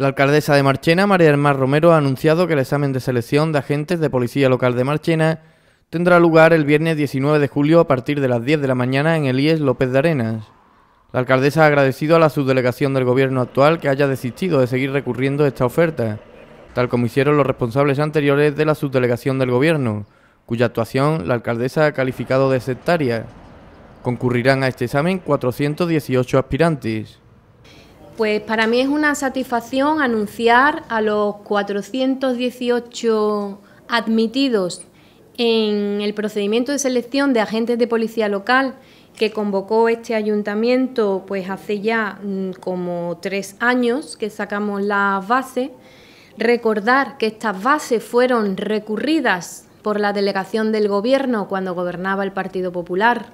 La alcaldesa de Marchena, María del Mar Romero, ha anunciado que el examen de selección de agentes de policía local de Marchena tendrá lugar el viernes 19 de julio a partir de las 10 de la mañana en IES López de Arenas. La alcaldesa ha agradecido a la subdelegación del gobierno actual que haya desistido de seguir recurriendo a esta oferta, tal como hicieron los responsables anteriores de la subdelegación del gobierno, cuya actuación la alcaldesa ha calificado de sectaria. Concurrirán a este examen 418 aspirantes. Pues para mí es una satisfacción anunciar a los 418 admitidos en el procedimiento de selección de agentes de policía local que convocó este ayuntamiento pues hace ya mm, como tres años que sacamos las bases. Recordar que estas bases fueron recurridas por la delegación del Gobierno cuando gobernaba el Partido Popular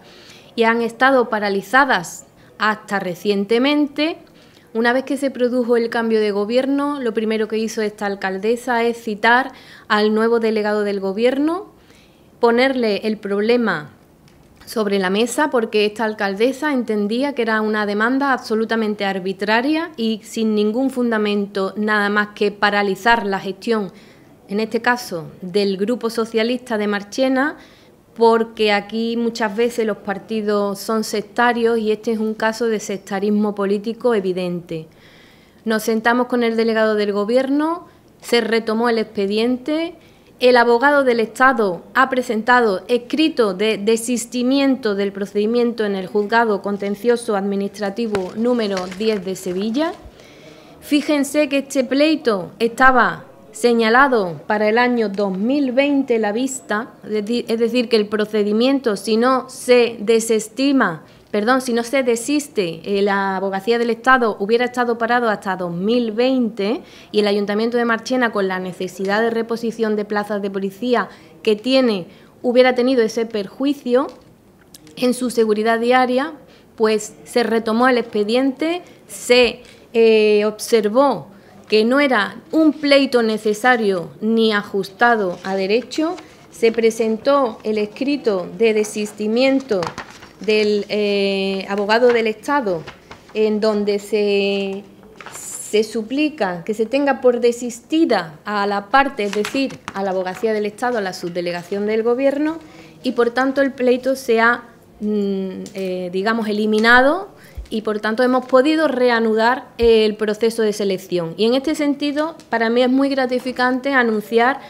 y han estado paralizadas hasta recientemente una vez que se produjo el cambio de gobierno, lo primero que hizo esta alcaldesa es citar al nuevo delegado del gobierno, ponerle el problema sobre la mesa porque esta alcaldesa entendía que era una demanda absolutamente arbitraria y sin ningún fundamento nada más que paralizar la gestión, en este caso, del Grupo Socialista de Marchena, porque aquí muchas veces los partidos son sectarios y este es un caso de sectarismo político evidente. Nos sentamos con el delegado del Gobierno, se retomó el expediente, el abogado del Estado ha presentado escrito de desistimiento del procedimiento en el juzgado contencioso administrativo número 10 de Sevilla. Fíjense que este pleito estaba señalado para el año 2020 la vista, es decir, que el procedimiento, si no se desestima, perdón, si no se desiste, eh, la abogacía del Estado hubiera estado parado hasta 2020 y el Ayuntamiento de Marchena, con la necesidad de reposición de plazas de policía que tiene, hubiera tenido ese perjuicio en su seguridad diaria, pues se retomó el expediente, se eh, observó que no era un pleito necesario ni ajustado a derecho, se presentó el escrito de desistimiento del eh, abogado del Estado, en donde se, se suplica que se tenga por desistida a la parte, es decir, a la abogacía del Estado, a la subdelegación del Gobierno, y por tanto el pleito se ha, mm, eh, digamos, eliminado y por tanto hemos podido reanudar el proceso de selección. Y en este sentido, para mí es muy gratificante anunciar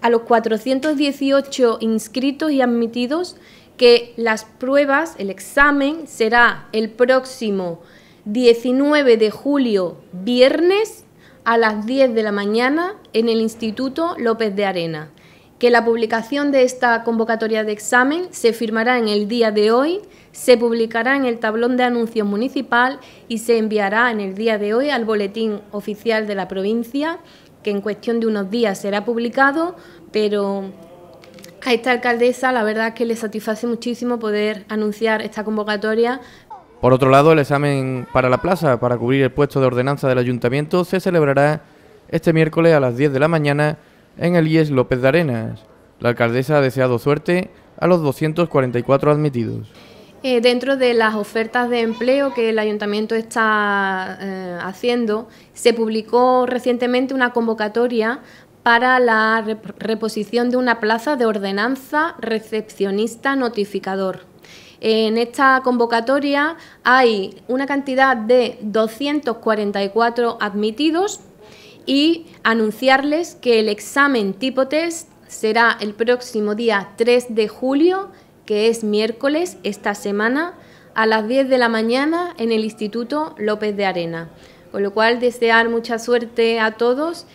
a los 418 inscritos y admitidos que las pruebas, el examen, será el próximo 19 de julio, viernes, a las 10 de la mañana, en el Instituto López de Arena que la publicación de esta convocatoria de examen se firmará en el día de hoy, se publicará en el tablón de anuncios municipal y se enviará en el día de hoy al boletín oficial de la provincia, que en cuestión de unos días será publicado, pero a esta alcaldesa la verdad es que le satisface muchísimo poder anunciar esta convocatoria. Por otro lado, el examen para la plaza, para cubrir el puesto de ordenanza del ayuntamiento, se celebrará este miércoles a las 10 de la mañana en Elías López de Arenas. La alcaldesa ha deseado suerte a los 244 admitidos. Eh, dentro de las ofertas de empleo que el ayuntamiento está eh, haciendo, se publicó recientemente una convocatoria para la reposición de una plaza de ordenanza recepcionista notificador. En esta convocatoria hay una cantidad de 244 admitidos y anunciarles que el examen tipo test será el próximo día 3 de julio, que es miércoles esta semana, a las 10 de la mañana en el Instituto López de Arena. Con lo cual, desear mucha suerte a todos